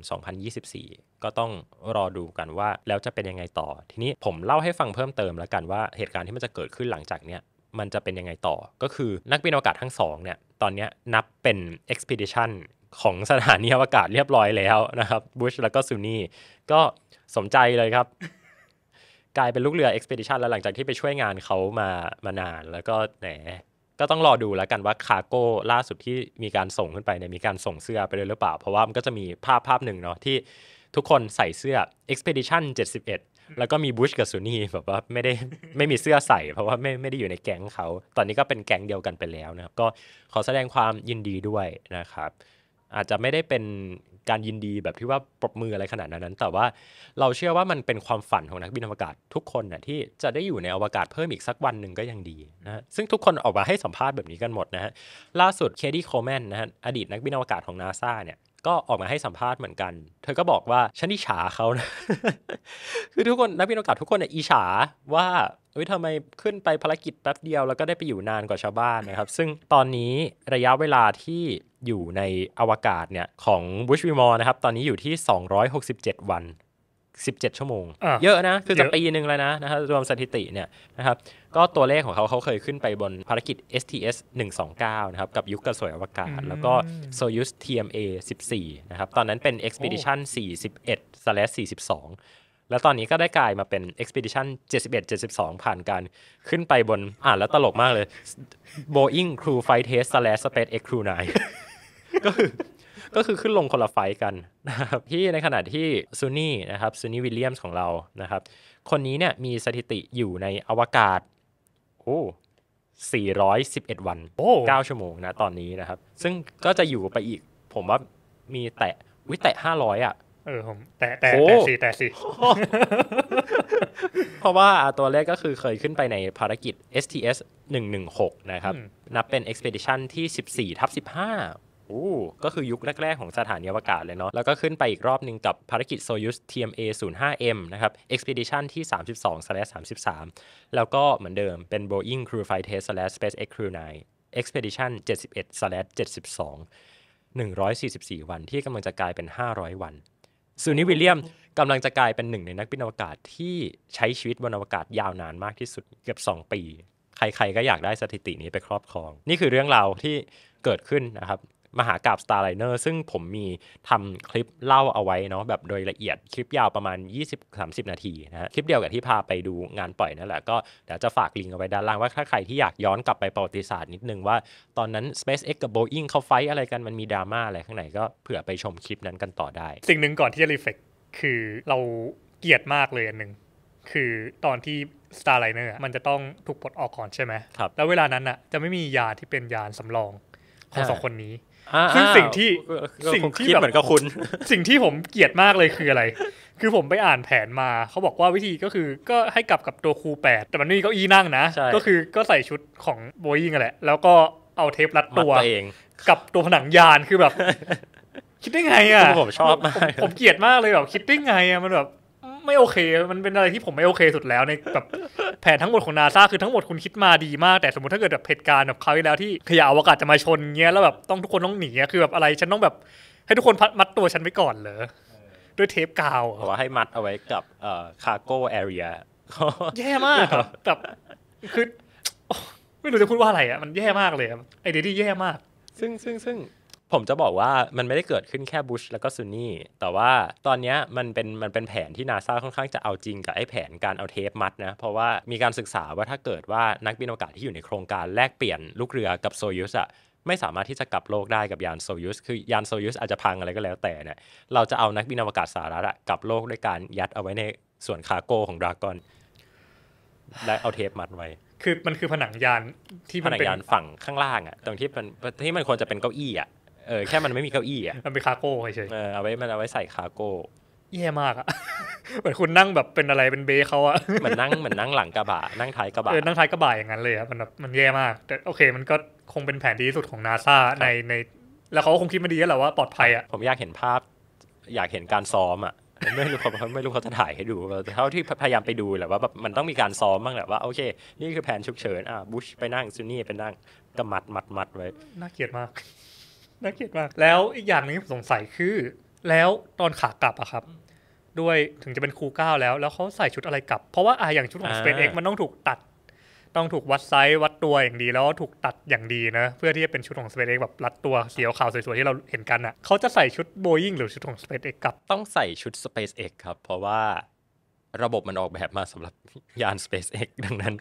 2024 ก็ต้องรอดูกันว่าแล้วจะเป็นยังไงต่อ ทีนี้ผมเล่าให้ฟังเพิ่มเติมแล้วกันว่าเหตุการณ์ที่มันจะเกิดขึ้นหลังจากเนี้ยมันจะเป็นยังไงต่อ ก็คือนักบินอวกาศทั้งสองเนี่ยตอนนี้นับเป็น expedition ของสถานีอวกาศเรียบร้อยแล้วนะครับบุชแล้วก็ซูนี่ก็สมใจเลยครับ กลายเป็นลูกเรือ Expedition แล้วหลังจากที่ไปช่วยงานเขามามานาน แล้วก็แหนก็ต้องรอดูแล้วกันว่าคาโก้ล่าสุดที่มีการส่งขึ้นไปเนี่ยมีการส่งเสื้อไปเลยหรือเปล่า เพราะว่ามันก็จะมีภาพภาพหนึ่งเนาะที่ทุกคนใส่เสื้อ Expedition 71 แล้วก็มีบุชกับซูนี่แบบว่าไม่ได้ไม่มีเสื้อใส่ เพราะว่าไม่ไม่ได้อยู่ในแก๊งเขาตอนนี้ก็เป็นแก๊งเดียวกันไปแล้วนะครับ ก็ขอแสดงความยินดีด้วยนะครับอาจจะไม่ได้เป็นการยินดีแบบที่ว่าปรบมืออะไรขนาดนั้น แต่ว่าเราเชื่อว่ามันเป็นความฝันของนักบินอวกาศทุกคนนะที่จะได้อยู่ในอวกาศเพิ่มอีกสักวันหนึ่งก็ยังดีนะซึ่งทุกคนออกมาให้สัมภาษณ์แบบนี้กันหมดนะฮะ ล่าสุดเคดี้โคลแมนนะฮะอดีตนักบินอวกาศของนาซาเนี่ยก็ออกมาให้สัมภาษณ์เหมือนกัน เธอก็บอกว่า ฉันอิจฉาเขานะ คือทุกคน นักบินอวกาศทุกคนอิจฉาว่าเฮ้ยทำไมขึ้นไปภารกิจแป๊บเดียวแล้วก็ได้ไปอยู่นานกว่าชาวบ้านนะครับ ซึ่งตอนนี้ระยะเวลาที่อยู่ในอวกาศเนี่ยของบุชวิมอนะครับ ตอนนี้อยู่ที่ 267 วัน17 ชั่วโมง เยอะนะ คือจะปีหนึ่งแล้วนะนะครับรวมสถิติเนี่ยนะครับ ก็ตัวเลขของเขาเขาเคยขึ้นไปบนภารกิจ STS 129 นะครับ กับยุคกระสวยอวกาศ แล้วก็โซยุส TMA 14 นะครับ ตอนนั้นเป็น Expedition 41/42 แล้วตอนนี้ก็ได้กลายมาเป็น Expedition 71 72 ผ่านการขึ้นไปบนอ่านแล้วตลกมากเลย Boeing Crew Flight Test Slash Space X Crew 9ก็คือก็คือขึ้นลงคนละไฟกันนะครับที่ในขณะที่ซูนี่นะครับซูนี่วิลเลียมส์ของเรานะครับ คนนี้เนี่ยมีสถิติอยู่ในอวกาศ โอ้411 วัน9ชั่วโมงนะตอนนี้นะครับ ซึ่งก็จะอยู่ไปอีก ผมว่ามีแตะวิแตะ500 อ่ะ เออผมแตะแตะแตสี่แตะสี่เพราะว่าตัวแรกก็คือเคยขึ้นไปในภารกิจ STS 116 นะครับ นับเป็น Expedition ที่ 14 ทับ15โอ้ก็คือยุคแรก ๆของสถานีอวกาศเลยเนาะแล้วก็ขึ้นไปอีกรอบนึงกับภารกิจโซยุส TMA 05M นะครับ Expedition ที่32/33 แล้วก็เหมือนเดิมเป็น Boeing Crew Flight Test SpaceX Crew 9 Expedition 71/72 144 วันที่กำลังจะกลายเป็น 500 วันซูนิวิลเลียมกำลังจะกลายเป็นหนึ่งในนักบินอวกาศที่ใช้ชีวิตบนอวกาศยาวนานมากที่สุดเกือบ 2 ปี ใครๆก็อยากได้สถิตินี้ไปครอบครอง นี่คือเรื่องราวที่เกิดขึ้นนะครับมหากราบ Starliner ซึ่งผมมีทำคลิปเล่าเอาไว้เนาะแบบโดยละเอียดคลิปยาวประมาณ 20-30 นาทีนะคลิปเดียวกับที่พาไปดูงานปล่อยนั่นแหละก็เดี๋ยวจะฝากลิงก์เอาไว้ด้านล่างว่าถ้าใครที่อยากย้อนกลับไปประวัติศาสตร์นิดนึงว่า ตอนนั้น SpaceX กับ Boeing เขาไฟอะไรกันมันมีดราม่าอะไรข้างในก็ เผื่อไปชมคลิปนั้นกันต่อได้ สิ่งหนึ่งก่อนที่จะรีเฟกคือเราเกลียดมากเลยอันหนึ่งคือตอนที่ Starliner มันจะต้องถูกปลดออกก่อนใช่ไหมครับแล้วเวลานั้นอ่ะจะไม่มียาที่เป็นยานสำรอง ของสองคนนี้ซึ่งสิ่งที่สิ่งที่แบบเหมือนกับคุณ สิ่งที่ผมเกลียดมากเลยคืออะไร คือผมไปอ่านแผนมา เขาบอกว่าวิธีก็คือก็ให้กลับกับตัวครูแปด แต่มันไม่มีเก้าอี้นั่งนะ ก็คือก็ใส่ชุดของโบยิงแหละแล้วก็เอาเทปรัดตัวเองกับตัวผนังยานคือแบบ คิดได้ไงอ่ะผมชอบมากผมเกลียดมากเลยแบบคิดได้ไงอ่ะมันแบบไม่โอเค มันเป็นอะไรที่ผมไม่โอเคสุดแล้วในแบบแผนทั้งหมดของนาซาคือทั้งหมดคุณคิดมาดีมากแต่สมมติถ้าเกิดแบบเหตุการณ์แบบคราวที่แล้วที่ขยะอวกาศจะมาชนเงี้ยแล้วแบบต้องทุกคนต้องหนีคือแบบอะไรฉันต้องแบบให้ทุกคนพัดมัดตัวฉันไว้ก่อนเหรอด้วยเทปกาวบอกว่าให้มัดเอาไว้กับเอ่อคาโก้แอเรียแย่มากแบบคือไม่รู้จะพูดว่าอะไรอ่ะมันแย่มากเลย ไอเดียที่แย่มาก ซึ่งซึ่งซึ่งผมจะบอกว่ามันไม่ได้เกิดขึ้นแค่บุชแล้วก็ซุนนี่แต่ว่าตอนนี้มันเป็นมันเป็นแผนที่นาซาค่อนข้างจะเอาจริงกับไอ้แผนการเอาเทปมัดนะ เพราะว่ามีการศึกษาว่าถ้าเกิดว่านักบินอวกาศที่อยู่ในโครงการแลกเปลี่ยนลูกเรือกับโซยุสอะไม่สามารถที่จะกลับโลกได้กับยานโซยุสคือยานโซยุสอาจจะพังอะไรก็แล้วแต่เนี่ยเราจะเอานักบินอวกาศสหรัฐกลับโลกด้วยการยัดเอาไว้ในส่วนคาโก้ของดราก้อนและเอาเทปมัดไว้ คือมันคือผนังยานที่ผนังยานฝั่งข้างล่างอะตรงที่มันที่มันควรจะเป็นเก้าอี้อะเออแค่มันไม่มีเก้าอี้อ่ะมันเป็นคาโก้เฉยเออเอาไว้มันเอาไว้ใส่คาโก้แย่มากอ่ะเหมือนคุณนั่งแบบเป็นอะไรเป็นเบเขาอ่ะเหมือนนั่งเหมือนนั่งหลังกระบะนั่งท้ายกระบะเออนั่งท้ายกระบะอย่างนั้นเลยอ่ะมันแบบมันแย่มาก แต่โอเค มันก็คงเป็นแผนดีที่สุดของนาซาในใน แล้วเขาคงคิดมาดีแล้วแหละว่าปลอดภัยอ่ะผมอยากเห็นภาพ อยากเห็นการซ้อมอ่ะไม่รู้เขาไม่รู้เขาจะถ่ายให้ดูแต่เท่าที่พยายามไปดูแหละว่าแบบมันต้องมีการซ้อมบ้างแหละว่าโอเค นี่คือแผนฉุกเฉินอ่ะบุชไปนั่งซูนี่ไปนั่งก็มัดมัดมัดไว้น่าเกลียดมากน่าเกลียดมากแล้วอีกอย่างหนึ่งที่ผมสงสัยคือแล้วตอนขากลับอะครับ ด้วยถึงจะเป็นครูเก้าแล้วแล้วเขาใส่ชุดอะไรกลับเพราะว่าอะอย่างชุดของสปนเอ็กมันต้องถูกตัด ต้องถูกวัดไซส์วัดตัวอย่างดี แล้วถูกตัดอย่างดีนะเพื่อที่จะเป็นชุดของสปนเอ็กแบบรัดตัวเสียวขาวสวยๆที่เราเห็นกันอะเขาจะใส่ชุดโบยิงหรือชุดของเปนเอ็กกลับต้องใส่ชุดสป p เอ็กครับเพราะว่าระบบมันออกแบบมาสำหรับยาน SpaceX ดังนั้น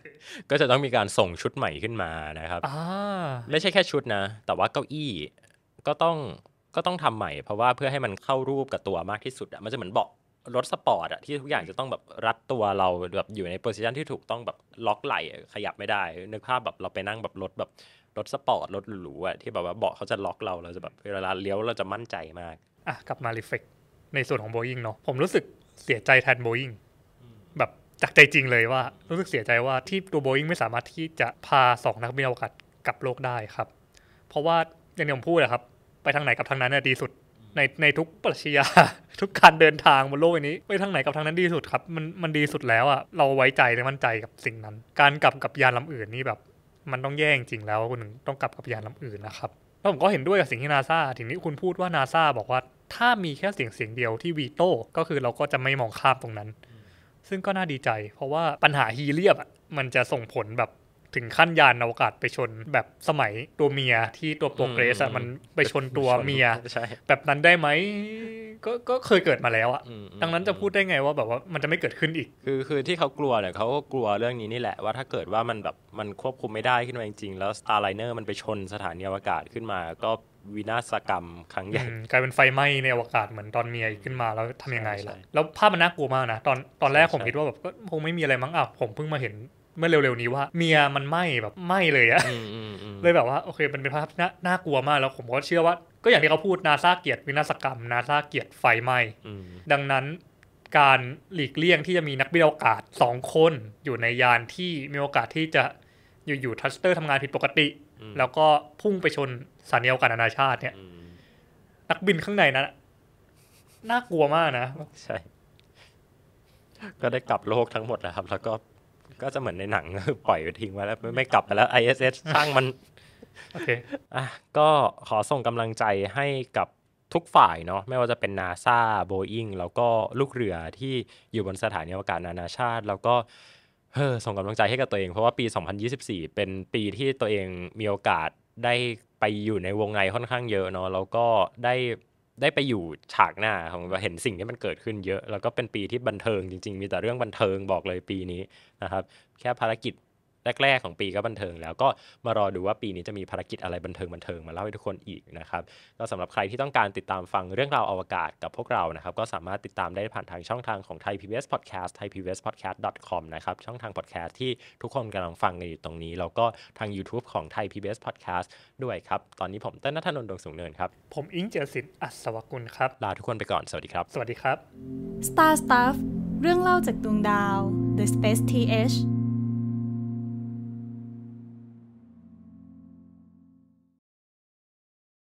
ก็จะต้องมีการส่งชุดใหม่ขึ้นมานะครับไม่ใช่แค่ชุดนะ แต่ว่าเก้าอี้ก็ต้องก็ต้องทำใหม่เพราะว่าเพื่อให้มันเข้ารูปกับตัวมากที่สุดอะมันจะเหมือนเบาะรถสปอร์ตอะที่ทุกอย่างจะต้องแบบรัดตัวเราแบบอยู่ในโพสิชันที่ถูกต้องแบบล็อกไหล่ขยับไม่ได้ นึกภาพแบบเราไปนั่งแบบรถแบบรถสปอร์ตรถหรูอะที่แบบว่าเบาะเขาจะล็อกเราเราจะแบบเวลาเลี้ยวเราจะมั่นใจมากอ่ะกลับมารีเฟกในส่วนของโบยิงเนาะผมรู้สึกเสียใจแทนโบยิงแบบจากใจจริงเลยว่ารู้สึกเสียใจว่าที่ตัวโบยิงไม่สามารถที่จะพาสองนักบินอวกาศกลับโลกได้ครับเพราะว่าอย่างที่ผมพูดนะครับไปทางไหนกับทางนั้นน่ยดีสุดในในทุกปรัชญาทุกการเดินทางบนโลกนี้ไปทางไหนกับทางนั้นดีสุดครับมันมันดีสุดแล้วอ่ะเราไว้ใจและมั่นใจกับสิ่งนั้น การกลับกับยานลำอื่นนี่แบบ มันต้องแย่งจริงแล้วคุณหนึ่งต้องกลับกับยานลำอื่นนะครับแล้วผมก็เห็นด้วยกับสิ่งที่นาซาทีนี้คุณพูดว่านาซาบอกว่าถ้ามีแค่เสียงเสียงเดียวที่วีโต้ก็คือเราก็จะไม่มองข้ามตรงนั้นซึ่งก็น่าดีใจ เพราะว่าปัญหาฮีเลียบมันจะส่งผลแบบถึงขั้นยานอวกาศไปชนแบบสมัยตัวเมียที่ตัวตัวเกรซอะมันไปชนตัวเมีย แบบนั้นได้ไหม ก็ก็เคยเกิดมาแล้วอะดังนั้นจะพูดได้ไงว่าแบบว่ามันจะไม่เกิดขึ้นอีก คือคือที่เขากลัวเนี่ยเขาก็กลัวเรื่องนี้นี่แหละว่าถ้าเกิดว่ามันแบบมันควบคุมไม่ได้ขึ้นมาจริงๆ แล้ว Starliner มันไปชนสถานีอวกาศขึ้นมา ก็วินาศกรรมครั้งใหญ่กลายเป็นไฟไหม้ในอวกาศเหมือนตอนเมียขึ้นมาแล้วทำยังไงล่ะแล้วภาพมันน่ากลัวมากนะตอนตอนแรกผมคิดว่าแบบก็คงไม่มีอะไรมั้งอ่ะผมเพิ่งมาเห็นเมื่อเร็วๆนี้ว่าเมียมันไหมแบบไหมเลยอะเลยแบบว่า โอเค มันเป็นภาพน่าน่ากลัวมากแล้วผมก็เชื่อว่า ก็อย่างที่เขาพูดนาซาเกียรติวินาศกรรมนาซาเกียรติไฟไหม้ดังนั้นการหลีกเลี่ยงที่จะมีนักบินอวกาศสองคน อยู่ในยานที่มีโอกาสที่จะอยู่ๆทัสเตอร์ทำงานผิดปกติ แล้วก็พุ่งไปชนสานีอวกาศนานาชาติเนี่ยนักบินข้างในนั้นน่ากลัวมากนะใช่ ก็ได้กลับโลกทั้งหมดนะครับ แล้วก็ก็จะเหมือนในหนัง ปล่อยไปทิ้งไว้แล้วไม่กลับไปแล้ว ISS ช่างมันโอเคอ่ะก็ขอส่งกำลังใจให้กับทุกฝ่ายเนาะไม่ว่าจะเป็นนาซาโบอิงแล้วก็ลูกเรือที่อยู่บนสถานีอวกาศนานาชาติ แล้วก็เฮอส่งกำลังใจให้กับตัวเอง เพราะว่าปี 2024 เป็นปีที่ตัวเองมีโอกาสได้ไปอยู่ในวงในค่อนข้างเยอะเนาะแล้วก็ได้ได้ไปอยู่ฉากหน้าของเราเห็นสิ่งที่มันเกิดขึ้นเยอะ แล้วก็เป็นปีที่บันเทิงจริงๆ มีแต่เรื่องบันเทิงบอกเลยปีนี้นะครับแค่ภารกิจแรกๆของปีก็บันเทิงแล้วก็มารอดูว่าปีนี้จะมีภารกิจอะไรบันเทิงบันเทิงมาเล่าให้ทุกคนอีกนะครับก็สำหรับใครที่ต้องการติดตามฟังเรื่องราวอวกาศกับพวกเรานะครับก็สามารถติดตามได้ผ่านทางช่องทางของไทยพีบีเอสพอดแคสต์ไทยพีบีเอสพอดแคสต์ com นะครับ ช่องทางพอดแคสต์ที่ทุกคนกำลังฟังกันอยู่ตรงนี้แล้วก็ทาง YouTube ของไทย PBS Podcast ด้วยครับตอนนี้ผมเต้นนัทนนท์ดวงสูงเนินครับผมอิงเจริญสินอัศวกุลครับลาทุกคนไปก่อนสวัสดีครับสวัสดีครับ Star Stuff เรื่องเล่าจากดวงดาว The Space TH